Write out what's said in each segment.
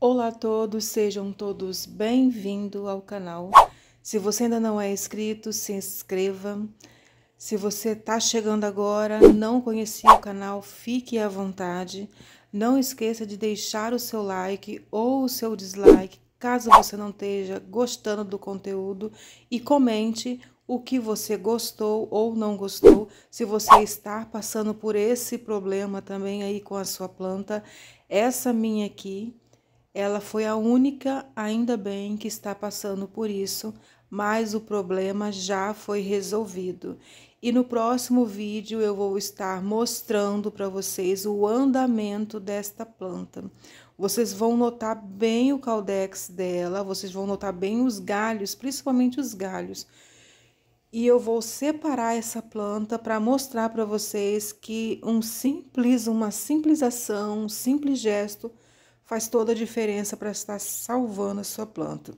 Olá a todos, sejam todos bem-vindos ao canal. Se você ainda não é inscrito, se inscreva. Se você está chegando agora, não conhecia o canal, fique à vontade. Não esqueça de deixar o seu like ou o seu dislike, caso você não esteja gostando do conteúdo, e comente o que você gostou ou não gostou. Se você está passando por esse problema também aí com a sua planta, essa minha aqui ela foi a única, ainda bem, que está passando por isso, mas o problema já foi resolvido. E no próximo vídeo eu vou estar mostrando para vocês o andamento desta planta. Vocês vão notar bem o caldex dela, vocês vão notar bem os galhos, principalmente os galhos. E eu vou separar essa planta para mostrar para vocês que um simples, uma simples ação, um simples gesto faz toda a diferença para estar salvando a sua planta.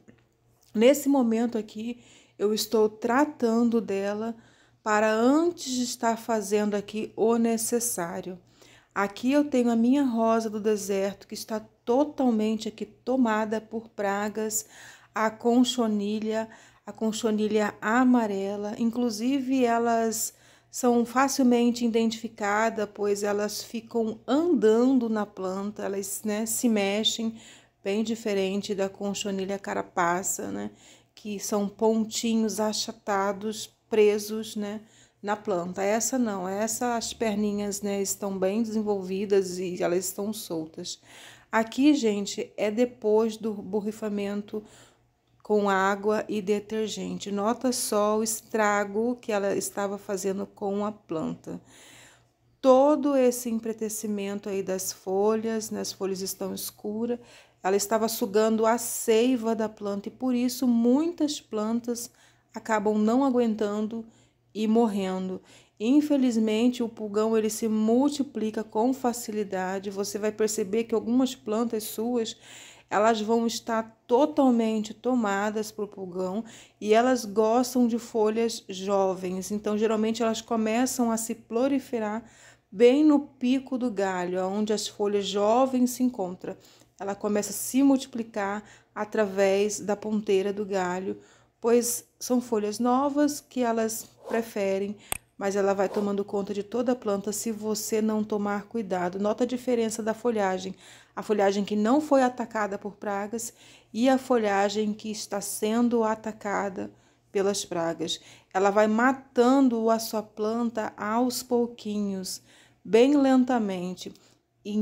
Nesse momento aqui, eu estou tratando dela para antes de estar fazendo aqui o necessário. Aqui eu tenho a minha rosa do deserto que está totalmente aqui tomada por pragas, a conchonilha, a conchonilha amarela, inclusive elas são facilmente identificadas, pois elas ficam andando na planta, elas né, se mexem, bem diferente da conchonilha carapaça, né, que são pontinhos achatados, presos né, na planta. Essa não, essa as perninhas né, estão bem desenvolvidas e elas estão soltas. Aqui, gente, é depois do borrifamento com água e detergente. Nota só o estrago que ela estava fazendo com a planta. Todo esse empretecimento aí das folhas, né, as folhas estão escuras, ela estava sugando a seiva da planta e por isso muitas plantas acabam não aguentando e morrendo. Infelizmente, o pulgão ele se multiplica com facilidade. Você vai perceber que algumas plantas suas, elas vão estar totalmente tomadas para o pulgão e elas gostam de folhas jovens. Então, geralmente, elas começam a se proliferar bem no pico do galho, onde as folhas jovens se encontram. Ela começa a se multiplicar através da ponteira do galho, pois são folhas novas que elas preferem mas ela vai tomando conta de toda a planta se você não tomar cuidado. Nota a diferença da folhagem a folhagem que não foi atacada por pragas e a folhagem que está sendo atacada pelas pragas. Ela vai matando a sua planta aos pouquinhos, bem lentamente.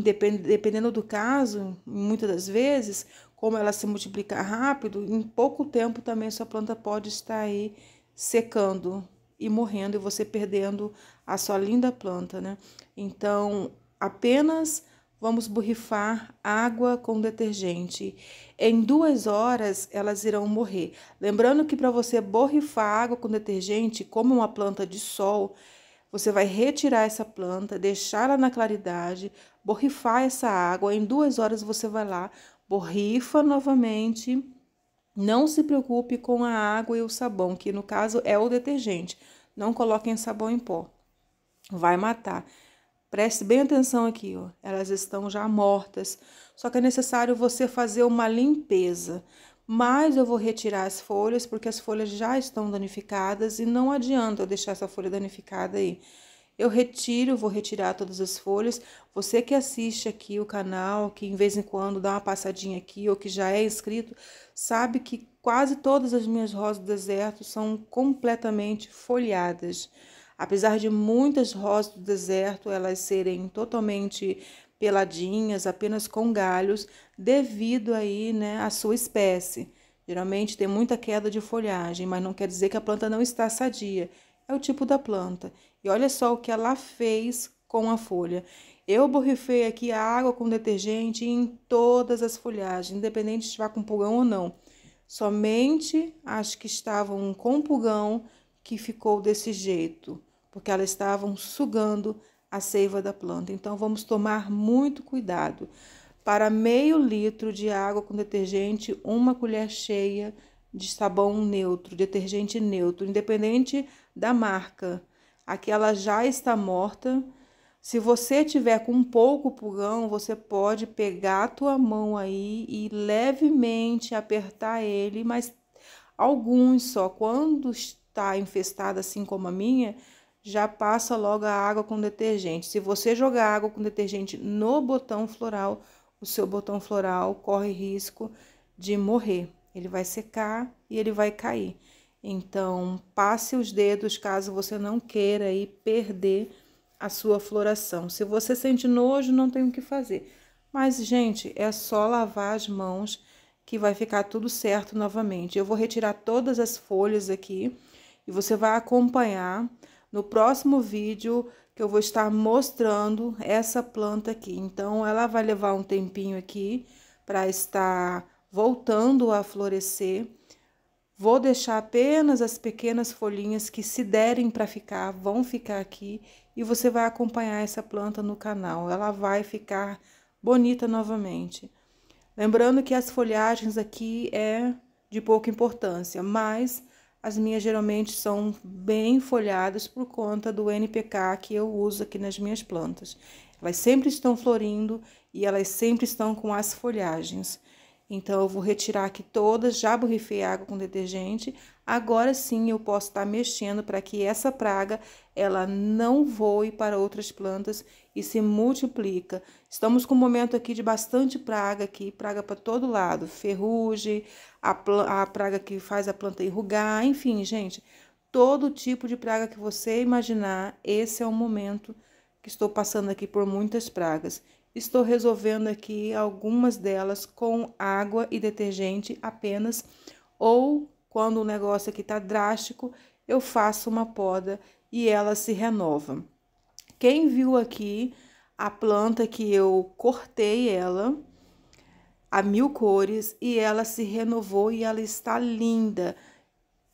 Dependendo do caso, muitas das vezes, como ela se multiplica rápido, em pouco tempo também a sua planta pode estar aí secando e morrendo e você perdendo a sua linda planta, né? Então, apenas Vamos borrifar água com detergente. Em duas horas elas irão morrer. Lembrando que para você borrifar água com detergente, como uma planta de sol, você vai retirar essa planta, deixá-la na claridade, borrifar essa água. Em duas horas você vai lá, borrifa novamente. Não se preocupe com a água e o sabão, que no caso é o detergente. Não coloquem sabão em pó, vai matar. Preste bem atenção aqui, ó. Elas estão já mortas. Só que é necessário você fazer uma limpeza. Mas eu vou retirar as folhas porque as folhas já estão danificadas e não adianta eu deixar essa folha danificada aí. Eu retiro, vou retirar todas as folhas. Você que assiste aqui o canal, que em vez em quando dá uma passadinha aqui ou que já é inscrito, sabe que quase todas as minhas rosas do deserto são completamente folhadas. Apesar de muitas rosas do deserto elas serem totalmente peladinhas, apenas com galhos, devido aí, né, à sua espécie. Geralmente tem muita queda de folhagem, mas não quer dizer que a planta não está sadia. É o tipo da planta. E olha só o que ela fez com a folha. Eu borrifei aqui a água com detergente em todas as folhagens, independente de estiver com pulgão ou não. Somente as que estavam com pulgão que ficou desse jeito porque elas estavam sugando a seiva da planta. Então vamos tomar muito cuidado. Para meio litro de água com detergente, uma colher cheia de sabão neutro, detergente neutro, independente da marca. Aqui ela já está morta. Se você tiver com pouco pulgão, você pode pegar a tua mão aí e levemente apertar ele, mas alguns só. Quando está infestada assim como a minha, já passa logo a água com detergente. Se você jogar água com detergente no botão floral, o seu botão floral corre risco de morrer. Ele vai secar e ele vai cair. Então, passe os dedos caso você não queira aí perder a sua floração. Se você sente nojo, não tem o que fazer. Mas, gente, é só lavar as mãos que vai ficar tudo certo novamente. Eu vou retirar todas as folhas aqui e você vai acompanhar no próximo vídeo que eu vou estar mostrando essa planta aqui. Então, ela vai levar um tempinho aqui para estar voltando a florescer. Vou deixar apenas as pequenas folhinhas que se derem para ficar, vão ficar aqui. E você vai acompanhar essa planta no canal. Ela vai ficar bonita novamente. Lembrando que as folhagens aqui é de pouca importância, mas as minhas geralmente são bem folhadas por conta do NPK que eu uso aqui nas minhas plantas. Elas sempre estão florindo e elas sempre estão com as folhagens. Então, eu vou retirar aqui todas, já borrifei água com detergente. Agora sim, eu posso estar mexendo para que essa praga ela não voe para outras plantas e se multiplica. Estamos com um momento aqui de bastante praga aqui, praga para todo lado, ferrugem, a, a praga que faz a planta enrugar, enfim, gente, todo tipo de praga que você imaginar, esse é o momento que estou passando aqui por muitas pragas. Estou resolvendo aqui algumas delas com água e detergente apenas, ou quando o negócio aqui está drástico, eu faço uma poda e ela se renova. Quem viu aqui a planta que eu cortei ela a mil cores e ela se renovou e ela está linda.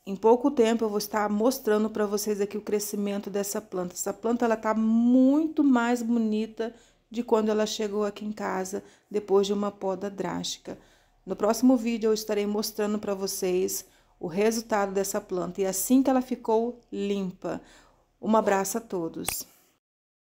Em pouco tempo eu vou estar mostrando para vocês aqui o crescimento dessa planta. Essa planta ela tá muito mais bonita de quando ela chegou aqui em casa depois de uma poda drástica. No próximo vídeo eu estarei mostrando para vocês o resultado dessa planta e é assim que ela ficou limpa. Um abraço a todos.